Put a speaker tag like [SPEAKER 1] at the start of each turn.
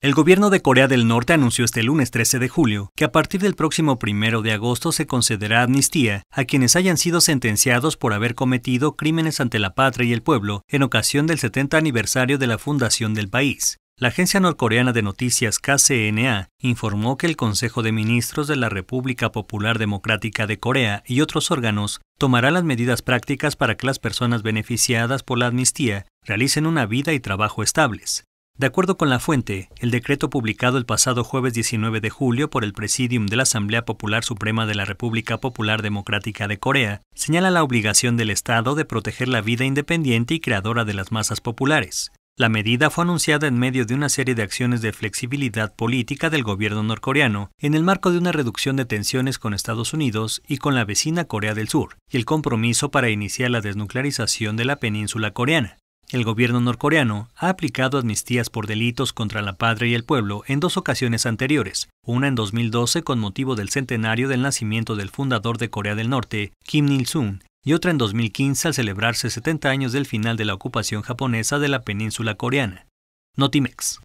[SPEAKER 1] El gobierno de Corea del Norte anunció este lunes 13 de julio que a partir del próximo 1 de agosto se concederá amnistía a quienes hayan sido sentenciados por haber cometido crímenes ante la patria y el pueblo en ocasión del 70 aniversario de la fundación del país. La agencia norcoreana de noticias KCNA informó que el Consejo de Ministros de la República Popular Democrática de Corea y otros órganos tomará las medidas prácticas para que las personas beneficiadas por la amnistía realicen una vida y trabajo estables. De acuerdo con la fuente, el decreto publicado el pasado jueves 19 de julio por el Presidium de la Asamblea Popular Suprema de la República Popular Democrática de Corea señala la obligación del Estado de proteger la vida independiente y creadora de las masas populares. La medida fue anunciada en medio de una serie de acciones de flexibilidad política del gobierno norcoreano en el marco de una reducción de tensiones con Estados Unidos y con la vecina Corea del Sur, y el compromiso para iniciar la desnuclearización de la península coreana. El gobierno norcoreano ha aplicado amnistías por delitos contra la patria y el pueblo en dos ocasiones anteriores, una en 2012 con motivo del centenario del nacimiento del fundador de Corea del Norte, Kim Il-sung, y otra en 2015 al celebrarse 70 años del final de la ocupación japonesa de la península coreana. Notimex.